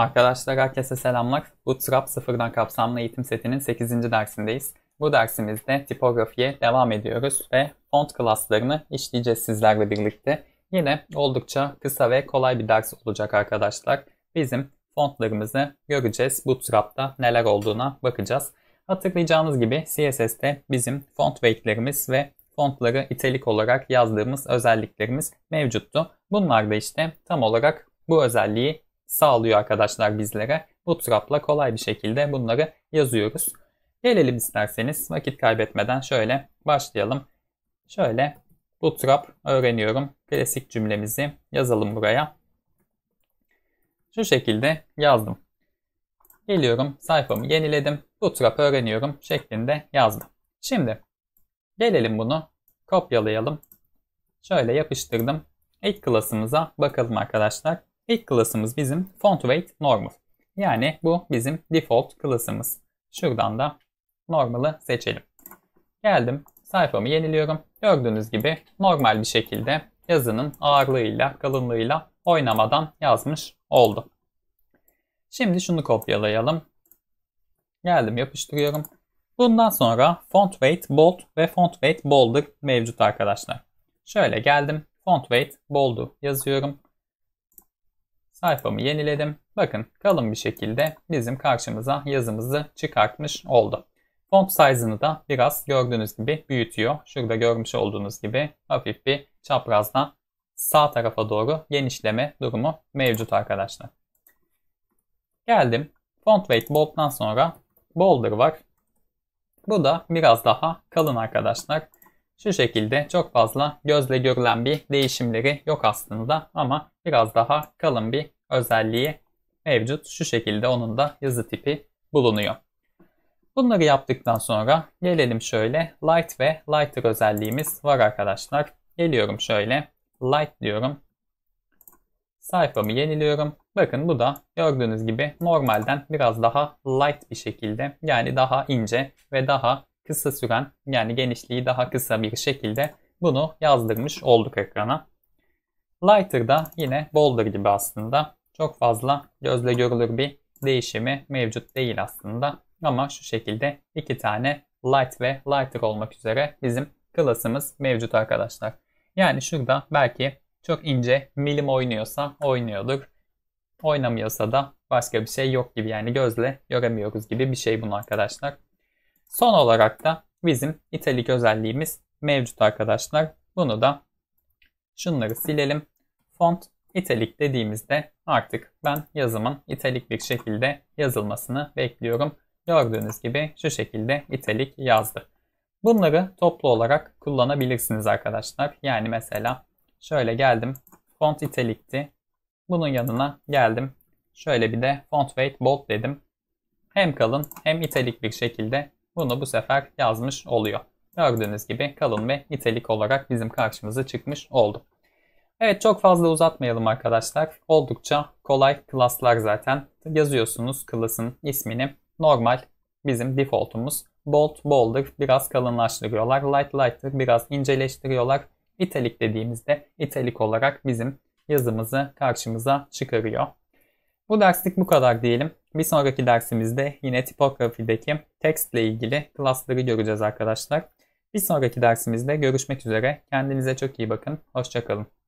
Arkadaşlar herkese selamlar. Bootstrap sıfırdan kapsamlı eğitim setinin 8. dersindeyiz. Bu dersimizde tipografiye devam ediyoruz ve font klaslarını işleyeceğiz sizlerle birlikte. Yine oldukça kısa ve kolay bir ders olacak arkadaşlar. Bizim fontlarımızı göreceğiz. Bootstrap'ta neler olduğuna bakacağız. Hatırlayacağınız gibi CSS'te bizim font weight'lerimiz ve fontları italik olarak yazdığımız özelliklerimiz mevcuttu. Bunlar da işte tam olarak bu özelliği sağlıyor arkadaşlar bizlere. Bootstrap'la kolay bir şekilde bunları yazıyoruz. Gelelim isterseniz vakit kaybetmeden şöyle başlayalım. Şöyle Bootstrap öğreniyorum. Klasik cümlemizi yazalım buraya. Şu şekilde yazdım. Geliyorum sayfamı yeniledim. Bootstrap öğreniyorum şeklinde yazdım. Şimdi gelelim bunu kopyalayalım. Şöyle yapıştırdım. İlk klasımıza bakalım arkadaşlar. İlk klasımız bizim font weight normal. Yani bu bizim default klasımız. Şuradan da normal'ı seçelim. Geldim sayfamı yeniliyorum. Gördüğünüz gibi normal bir şekilde yazının ağırlığıyla, kalınlığıyla oynamadan yazmış oldu. Şimdi şunu kopyalayalım. Geldim yapıştırıyorum. Bundan sonra font weight bold ve font weight bolder mevcut arkadaşlar. Şöyle geldim font weight boldu yazıyorum. Sayfamı yeniledim. Bakın kalın bir şekilde bizim karşımıza yazımızı çıkartmış oldu. Font size'ını da biraz gördüğünüz gibi büyütüyor. Şurada görmüş olduğunuz gibi hafif bir çaprazda sağ tarafa doğru genişleme durumu mevcut arkadaşlar. Geldim. Font weight bold'dan sonra bolder var. Bu da biraz daha kalın arkadaşlar. Şu şekilde çok fazla gözle görülen bir değişimleri yok aslında ama biraz daha kalın bir özelliği mevcut. Şu şekilde onun da yazı tipi bulunuyor. Bunları yaptıktan sonra gelelim şöyle Light ve Lighter özelliğimiz var arkadaşlar. Geliyorum şöyle Light diyorum. Sayfamı yeniliyorum. Bakın bu da gördüğünüz gibi normalden biraz daha light bir şekilde yani daha ince ve daha kısa süren yani genişliği daha kısa bir şekilde bunu yazdırmış olduk ekrana. Lighter da yine Boulder gibi aslında çok fazla gözle görülür bir değişimi mevcut değil aslında. Ama şu şekilde iki tane Light ve Lighter olmak üzere bizim klasımız mevcut arkadaşlar. Yani şurada belki çok ince milim oynuyorsa oynuyordur. Oynamıyorsa da başka bir şey yok gibi yani gözle göremiyoruz gibi bir şey bunu arkadaşlar. Son olarak da bizim italik özelliğimiz mevcut arkadaşlar. Bunu da şunları silelim. Font italik dediğimizde artık ben yazımın italik bir şekilde yazılmasını bekliyorum. Gördüğünüz gibi şu şekilde italik yazdı. Bunları toplu olarak kullanabilirsiniz arkadaşlar. Yani mesela şöyle geldim. Font italikti. Bunun yanına geldim. Şöyle bir de font weight bold dedim. Hem kalın hem italik bir şekilde bunu bu sefer yazmış oluyor. Gördüğünüz gibi kalın ve nitelik olarak bizim karşımıza çıkmış oldu. Evet çok fazla uzatmayalım arkadaşlar. Oldukça kolay klaslar zaten. Yazıyorsunuz klasın ismini. Normal bizim defaultumuz. Bold, bolder biraz kalınlaştırıyorlar. Light, lighter biraz inceleştiriyorlar. İtalik dediğimizde italik olarak bizim yazımızı karşımıza çıkarıyor. Bu derslik bu kadar diyelim. Bir sonraki dersimizde yine tipografideki tekstle ilgili klasları göreceğiz arkadaşlar. Bir sonraki dersimizde görüşmek üzere. Kendinize çok iyi bakın. Hoşçakalın.